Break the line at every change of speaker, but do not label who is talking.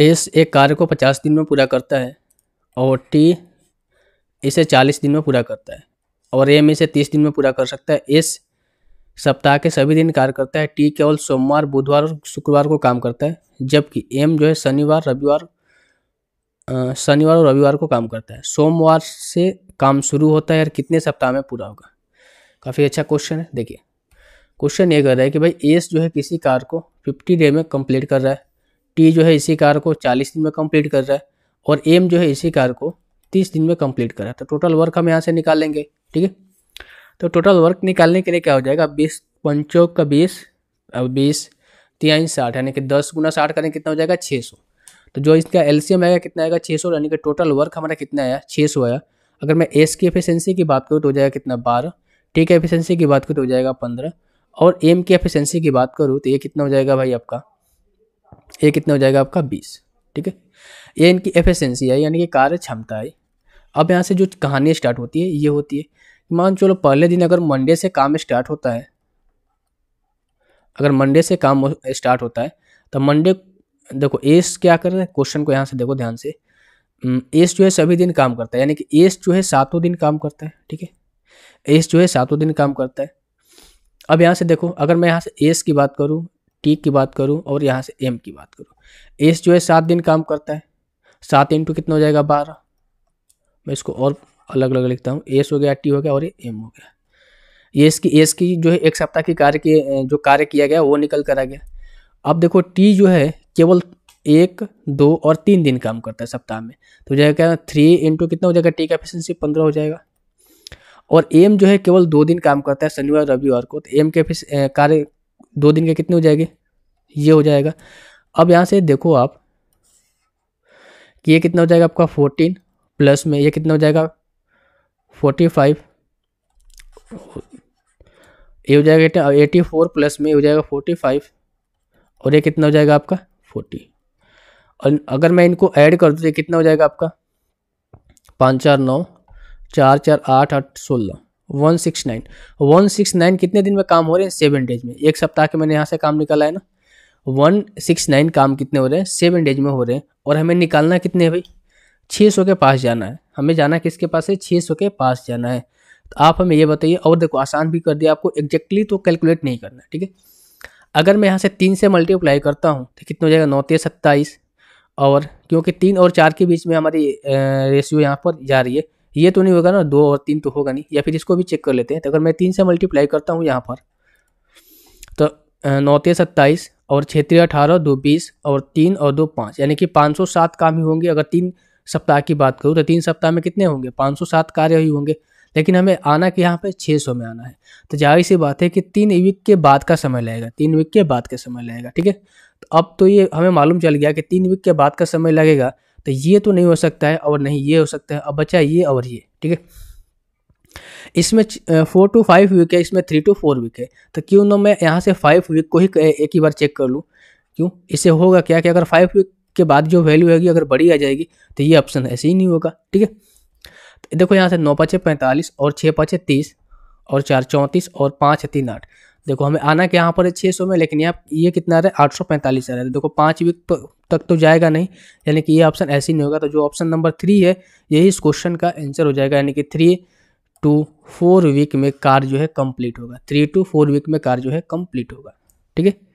S एक कार्य को पचास दिन में पूरा करता है और टी इसे चालीस दिन में पूरा करता है और एम इसे तीस दिन में पूरा कर सकता है एस सप्ताह के सभी दिन कार्य करता है टी केवल सोमवार बुधवार और शुक्रवार को काम करता है जबकि एम जो है शनिवार रविवार शनिवार और रविवार को काम करता है सोमवार से काम शुरू होता है और कितने सप्ताह में पूरा होगा काफ़ी अच्छा क्वेश्चन है देखिए क्वेश्चन ये कर रहा है कि भाई एस जो है किसी कार को फिफ्टी डे में कंप्लीट कर रहा है टी जो है इसी कार को चालीस दिन में कंप्लीट कर रहा है और एम जो है इसी कार को तीस दिन में कंप्लीट कर रहा है तो टोटल वर्क हम यहाँ से निकालेंगे ठीक है तो टोटल वर्क निकालने के लिए क्या हो जाएगा बीस पंचों का बीस और बीस तिहाई साठ यानी कि दस गुना साठ करें कितना हो जाएगा छः सौ तो जो इसका एम आएगा कितना आएगा छः सौ यानी कि टोटल वर्क हमारा कितना आया छः सौ आया अगर मैं एस की एफिशिएंसी की बात करूँ तो हो जाएगा कितना बारह टी की एफिशिएंसी की बात करूँ तो हो जाएगा पंद्रह और एम की एफिशिएंसी की बात करूँ तो ये कितना हो जाएगा भाई आपका ये कितना हो जाएगा आपका बीस ठीक है ये इनकी एफिशेंसी है यानी कि कार्य क्षमता है अब यहाँ से जो कहानी स्टार्ट होती है ये होती है मान चलो पहले दिन अगर मंडे से काम स्टार्ट होता है अगर मंडे से काम स्टार्ट होता है तो मंडे देखो एस क्या कर रहे हैं क्वेश्चन को यहाँ से देखो ध्यान से एस जो है सभी दिन काम करता है यानी कि एस जो है सातों दिन काम करता है ठीक है एस जो है सातों दिन काम करता है अब यहाँ से देखो अगर मैं यहाँ से एस की बात करूँ टी की बात करूँ और यहाँ से एम की बात करूँ एस जो है सात दिन काम करता है सात इंटू कितना हो जाएगा बारह मैं इसको और अलग अलग लिखता हूँ एस हो गया टी हो गया और ये एम हो गया ये इसकी एस की जो है एक सप्ताह की कार्य की जो कार्य किया गया वो निकल कर आ गया अब देखो टी जो है केवल एक दो और तीन दिन काम करता है सप्ताह में तो जाएगा थ्री इंटू कितना हो जाएगा टी का एफिशिएंसी पंद्रह हो जाएगा और एम जो है केवल दो दिन काम करता है शनिवार रविवार को तो एम के कार्य दो दिन के कितने हो जाएंगे ये हो जाएगा अब यहाँ से देखो आप कि ये कितना हो जाएगा आपका फोर्टीन प्लस में ये कितना हो जाएगा फोर्टी फाइव ये हो जाएगा एटी फोर प्लस में हो जाएगा फोर्टी फाइव और ये कितना हो जाएगा आपका फोर्टी और अगर मैं इनको ऐड कर दूँ तो ये कितना हो जाएगा आपका पाँच चार नौ चार चार आठ आठ सोलह one six nine one six nine कितने दिन में काम हो रहे हैं सेवन डेज में एक सप्ताह के मैंने यहाँ से काम निकाला है ना वन सिक्स नाइन काम कितने हो रहे हैं सेवन डेज में हो रहे हैं और हमें निकालना कितने है भाई छः सौ के पास जाना है हमें जाना किसके पास है छः सौ के पास जाना है तो आप हमें ये बताइए और देखो आसान भी कर दिया आपको एग्जैक्टली तो कैलकुलेट नहीं करना है ठीक है अगर मैं यहाँ से तीन से मल्टीप्लाई करता हूँ तो कितना हो जाएगा नौ तीस सत्ताईस और क्योंकि तीन और चार के बीच में हमारी रेशियो यहाँ पर जा रही है ये तो नहीं होगा ना दो और तीन तो होगा नहीं या फिर इसको भी चेक कर लेते हैं तो अगर मैं तीन से मल्टीप्लाई करता हूँ यहाँ पर तो नौते सत्ताईस और क्षेत्रीय अठारह दो बीस और तीन और दो पाँच यानी कि पाँच सौ सात काम ही होंगे अगर तीन सप्ताह की बात करूँ तो तीन सप्ताह में कितने होंगे पाँच सौ सात कार्य ही होंगे लेकिन हमें आना कि यहाँ पर छः सौ में आना है तो जाहिर सी बात है कि तीन वीक के बाद का समय लगेगा तीन वीक के बाद का समय लगेगा ठीक है तो अब तो ये हमें मालूम चल गया कि तीन वीक के बाद का समय लगेगा तो ये तो नहीं हो सकता है और नहीं ये हो सकता है अब बचा ये और ये ठीक है इसमें फोर टू फाइव वीक है इसमें थ्री टू फोर वीक है तो क्यों ना मैं यहाँ से फाइव वीक को ही एक ही बार चेक कर लूँ क्यों इससे होगा क्या कि अगर फाइव वीक के बाद जो वैल्यू आएगी अगर बड़ी आ जाएगी तो ये ऑप्शन ऐसे ही नहीं होगा ठीक है तो देखो यहाँ से नौ पाँच पैंतालीस और छः पाँच तीस और चार चौंतीस और पाँच तीन आठ देखो हमें आना के यहाँ पर है छः सौ में लेकिन यहाँ ये कितना रहे रहा है आठ सौ पैंतालीस आ रहा है देखो पाँच वीक तो, तक तो जाएगा नहीं यानी कि ये ऑप्शन ऐसे नहीं होगा तो जो ऑप्शन नंबर थ्री है यही इस क्वेश्चन का आंसर हो जाएगा यानी कि थ्री टू फोर वीक में कार जो है कंप्लीट होगा थ्री टू फोर वीक में कार जो है कंप्लीट होगा ठीक है